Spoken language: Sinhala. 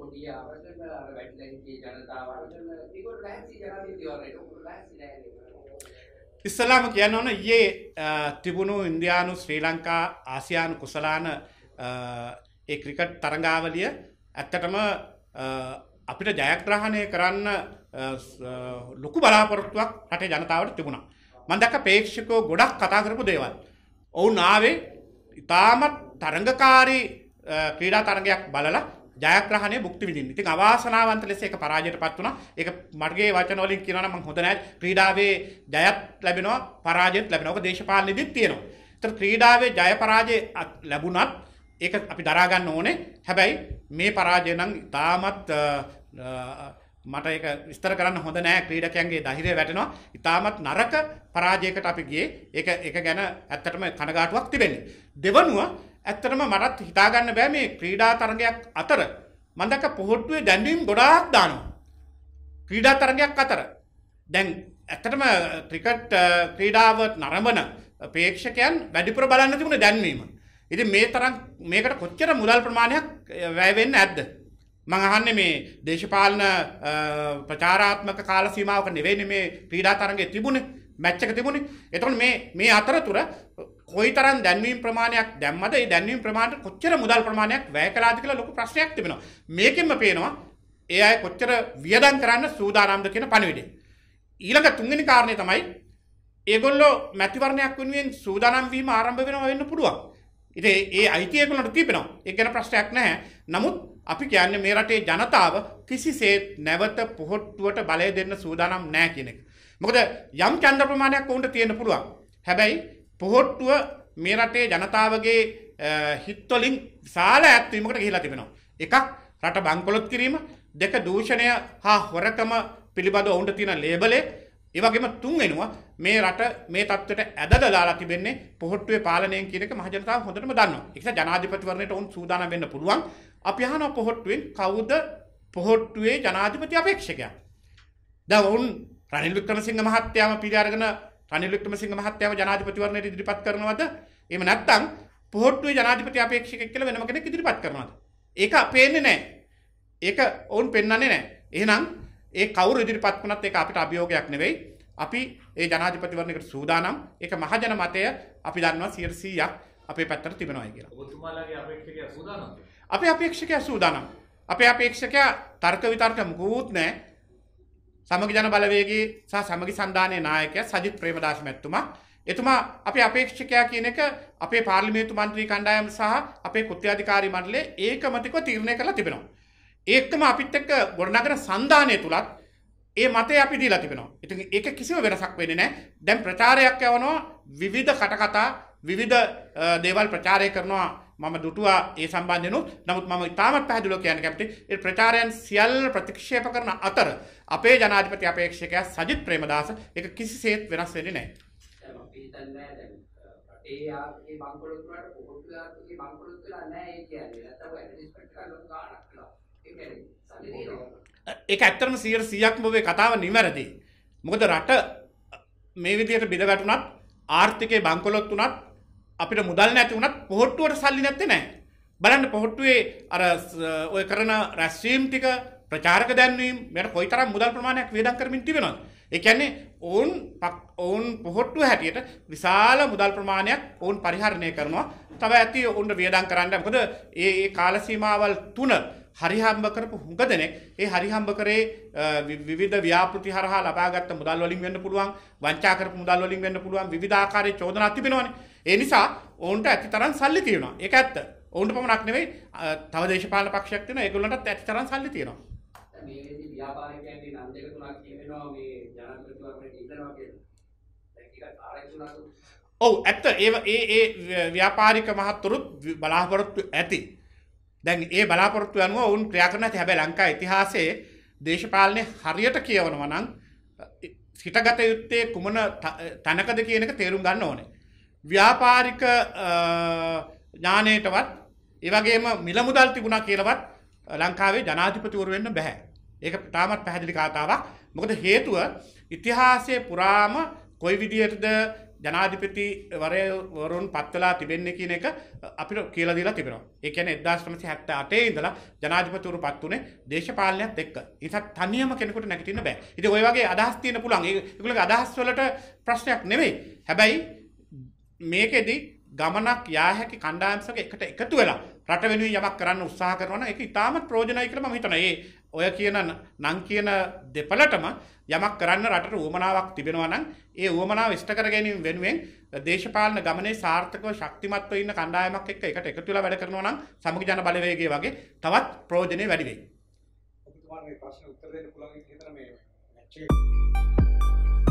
කොටිය අවසන් අර වැඩිලන්ගේ ජනතාව අවසන් ඒගොල්ලෝ ලෑස්ති ජනාධිපතිවරයෙක් උගුරු ලෑස්ති නැහැ ඉස්සලාම කියන්න ඕන ඒ තිබුණු ඉන්දයානු ශ්‍රී ලංකා ආසියානු කුසලාන ඒ ක්‍රිකට් තරගාවලිය ඇත්තටම අපිට ජයග්‍රහණය කරන්න ලොකු බලාපොරොත්තුවක් රටේ ජනතාවට තිබුණා. මන්දක පේක්ෂකෝ ගොඩක් කතා කරපු දේවල්. ඔවුන් ආවේ ඉතාමත් තරඟකාරී ක්‍රීඩා තරගයක් බලලා ජයග්‍රහණය භුක්ති විඳින්න. ඉතින් අවාසනාවන්ත ලෙස ඒක පරාජයටපත් වුණා. ඒක මගේ වචන වලින් කියනවා නම් මම හොඳ නැහැ. ක්‍රීඩාවේ ජයත් ලැබෙනවා පරාජයත් ලැබෙනවා. ඔක දේශපාලනයේදීත් තියෙනවා. ඒතර ක්‍රීඩාවේ ජය පරාජය ලැබුණත් ඒක අපි දරා ගන්න ඕනේ. හැබැයි මේ පරාජය නම් තාමත් මට ඒක විස්තර කරන්න හොඳ නෑ ක්‍රීඩකයන්ගේ ධෛර්යය වැටෙනවා. ඉතාමත් නරක පරාජයකට අපි ගියේ. ඒක ඒක ගැන ඇත්තටම කනගාටුවක් තිබෙනවා. දෙවනුව ඇත්තරම මටත් හිතාගන්න බෑ මේ ක්‍රීඩා තරගයක් අතර මදක පොහොට්ටුවේ දැන්ඩුවම් ගොඩාක් දානවා. ක්‍රීඩා තරගයක් අතර දැන් ඇත්තටම ක්‍රිකට් ක්‍රීඩාව නරඹන පේක්ෂකයන් වැඩිපුර බලන්න තිබුණ දැන්වීම. ඉති මේ තරම් මේකට කොච්චර මුදල් ප්‍රමාණයක් වැෑවෙන්න ඇද්ද. මඟහන්න මේ දේශපාලන ප්‍රචාරාත්මක කාල සීමාවක නෙවෙන මේ ක්‍රීඩා තරගේ තිබුණ මැච්චක තිබුණ එතොන් මේ අතරතුර කොයිතරම් දැන්වීම් ප්‍රමාණයක් දැම්මද ඒ දැන්වීම් ප්‍රමාණයට කොච්චර මුදල් ප්‍රමාණයක් වැය කළාද කියලා ලොකු ප්‍රශ්නයක් තිබෙනවා. මේකෙන්ම පේනවා ඒ අය කොච්චර වියදම් කරන්න සූදානම්ද කියන පණිවිඩය. ඊළඟ තුන්වෙනි කාරණය තමයි ඒගොල්ලෝ මැතිවරණයක් වෙනුවෙන් සූදානම් වීම ආරම්භ වෙනවා වෙන්න පුළුවන්. ඉතින් ඒ අයිතිය ඒගොල්ලන්ට තිබෙනවා. ඒක ගැන ප්‍රශ්නයක් නැහැ. නමුත් අපි කියන්නේ මේ රටේ ජනතාව කිසිසේත් නැවත පොහොට්ටුවට බලය දෙන්න සූදානම් නැහැ කියන එක. මොකද යම් ඡන්ද ප්‍රමාණයක් වුණත් තියෙන්න පුළුවන්. හැබැයි පොහොට්ටුව මේ රටේ ජනතාවගේ හිත්වලින් සාල ඇත්වීමකට ගහිලා තිබෙනවා. එකක් රට බංකොලොත් කිරීම දෙක දූෂණය හා හොරකම පිළිබඳ ඔවුන්ට තියෙන ලේබලේ ඒවගේම තුන්ගෙනවා මේ රට මේ තත්වට ඇද දාලා තිබෙන්නේ පොහොට්ටුවේ පාලනය කියනක මහජනතාව හොඳටම දන්න එක ජනාධිපතිවරණයට ඔවුන් සූදාන වෙන්න පුළුවන් අපි අහන පොහොට්ටුවෙන් කවුද පොහොට්ටුවේ ජනාධිපති අපේක්ෂකයා ද ඔවුන් රනිල් වික්‍රමසිංහ මහත්තයාම පිළිඅරගෙන රනිල් වික්‍රමසිංහ මහත්තයාව ජනාධිපතිවරණයට ඉදිරිපත් කරනවද? එහෙම නැත්නම් පොහොට්ටුවේ ජනාධිපති අපේක්ෂකෙක් කියලා වෙනම කෙනෙක් ඉදිරිපත් කරනවද? ඒක පේන්නේ නැහැ. ඒක ඔවුන් පෙන්වන්නේ නැහැ. එහෙනම් ඒ කවුරු ඉදිරිපත් වුණත් ඒක අපිට අභියෝගයක් නෙවෙයි. අපි ඒ ජනාධිපතිවරණයකට සූදානම්. ඒක මහජන මතය අපි දන්නවා 100ක් අපේ පැත්තට තිබෙනවා කියලා. ඔබතුමාලාගේ අපේක්ෂකයා සූදානම්ද? අපේ අපේක්ෂකයා සූදානම්. අපේ අපේක්ෂකයා තර්ක විතර්ක මුකුත් නැහැ. සමග ජන බලවේගේ සහ සමගි සන්ධානය නායකය සජිත් ප්‍රේමදාශ මැත්තුමා එතුමා අපේ අපේක්ෂකයා කියන එක අපේ පාර්ලිමේතු මන්ත්‍රී කණ්ඩායම් සහ අපේ කෘත්‍යාධිකාරී මණ්ඩලේ ඒකමතිකව තීරණය කරලා තිබෙනවා. ඒකම අපිත් එක්ක ගොඩනගන සන්ධානය තුලත් ඒ මතය අපි දීලා තිබෙනවා. ඉතින් ඒක කිසිම වෙනසක් වෙන්නේ නැහැ. දැන් ප්‍රචාරයක් යවනවා විවිධ කටකතා විවිධ දේවල් ප්‍රචාරය කරනවා මම දුටුවා ඒ සම්බන්ධයනුත් නමුත් මම ඉතාමත් පැහදුලෝ කියන කැපටි ඒ ප්‍රචාරයන් සියල් ප්‍රතික්ෂේප කරන අතර අපේ ජනාධිපති අපේක්ෂකයා සජිත් ප්‍රේමදාස එක කිසිසේත් වෙනස් වෙන්නේ නැහැ. ඒ ආගේ බංකොලොත් වලට පොහොට්ටු ආගේ බංකොලොත් වෙලා නැහැ ඒ කියන්නේ. නැත්නම් ඇඩ්වර්ටයිස්මන්ට් කරලා ගානක් කළා. ඒ කියන්නේ සල්ලි ඒක ඇත්තටම 100%ක්ම ඔබේ කතාව නිවැරදි. මොකද රට මේ විදිහට බිඳ වැටුණත් ආර්ථිකය බංකොලොත් වුණත් අපිට මුදල් නැති වුණත් පොහොට්ටුවට සල්ලි නැත්තේ නෑ. බලන්න පොහොට්ටුවේ අර ඔය කරන රැස්වීම් ටික ප්‍රචාරක දැන්වීම මෙට කොයි තරම් මුදල් ප්‍රමාණයක් වේදන් කරමින් තිබෙනවා. එකන්නේ ඔවුන් ඔවුන් පොහොට්ටුව හැටියට විශාල මුදල් ප්‍රමාණයක් ඔවුන් පරිහරණය කරනවා තව ඇති ඔවුන්ට වියදන් කරන්න මොකද ඒ කාලසීමාවල් තුන හරිහම්බ කරපු හුඟ දෙනෙක් ඒ හරිහම්බ කරේ විවිධ ව්‍යාපෘති හරහා ලබාගත් මුදල් වලින් වෙන්න පුළුවන් වංචා කරපු මුදල් වලින් වෙන්න පුළුවන් විවිධාකාරයේ චෝදනා තිබෙනවානේ. ඒ නිසා ඔවුන්ට ඇති තරම් සල්ලි තියෙනවා. ඒක ඇත්ත. ඔවුන්ට පමණක් නෙවෙයි තව දේශපාලන පක්ෂයක් තියෙනවා. ඒගොල්ලන්ටත් ඇති තරම් සල්ලි තියෙනවා. මේ වෙලෙදි ව්‍යාපාරිකයන්ගේ නම් දෙක තුනක් කියනවා මේ ජනාධිපතිවරණයට ඉල්ලනවා කියලා. දැන් ටිකක් ආරක්ෂණ ඔව් ඇත්ත ඒ ඒ ව්‍යාපාරික මහත්තුරුත් බලාපොරොත්තු ඇති. දැන් ඒ බලාපොරොත්තු අනුව ඔවුන් ක්‍රියා කරන ඇති හැබැයි ලංකා ඉතිහාසයේ දේශපාලනය හරියට කියවනවා නම් හිටගත යුත්තේ කුමන තැනකද කියන එක තේරුම් ගන්න ඕනේ. ව්‍යාපාරික ඥානයටවත් ඒවගේම මිලමුදල් තිබුණා කියලවත් ලංකාවේ ජනාධිපතිවරු වෙන්න බැහැ. ඒක තාමත් පැහැදිලි කාතාවක්. මොකද හේතුව ඉතිහාසයේ පුරාම කොයි විදියටද ජනාධිපතිවරවරුන් පත්වලා තිබෙන්නේ කියන එක අපිට කියලදීලා තිබෙනවා එකන එදදාශ්නසි හැත්ත අටේ ඉඳලා ජනාධිපතුරු පත් වනේ දේශපාලනයක් එක්ක ඉසත් තනියම කෙනෙකුට නැටන්න බෑ ඉති ඔයගේ අදහස්තියන පුළන් ගල අදහස්වලට ප්‍රශ්නයක් නෙවෙයි හැබැයි මේකෙදී ගමනක් යාහැකි කණ්ඩාන්සක එකට එකතු වෙලා රට වෙනුවෙන් යමක් කරන්න උත්සාහ කරන එක ඉතාමත් ප්‍රෝජනයි කරම හිතනයේ ඔය කියන නං කියන දෙපලටම යමක් කරන්න රට ුවමනාවක් තිබෙනවනම් ඒ ුවමනාව විෂ්ටකර ගැනීම වෙනුවෙන් දේශපාලන ගමනේ සාර්ථකව ශක්තිමත්ව ඉන්න කණ්ඩායමක් එක් එකට එකතුලා වැඩ කරනවා නම් සමග ජන බලවේගේ වගේ තවත් ප්‍රෝජනය වැඩිවෙයි. ප්‍රශ්න උත්තර දෙන්න පුළුවන් කියලා මේ මැච් එක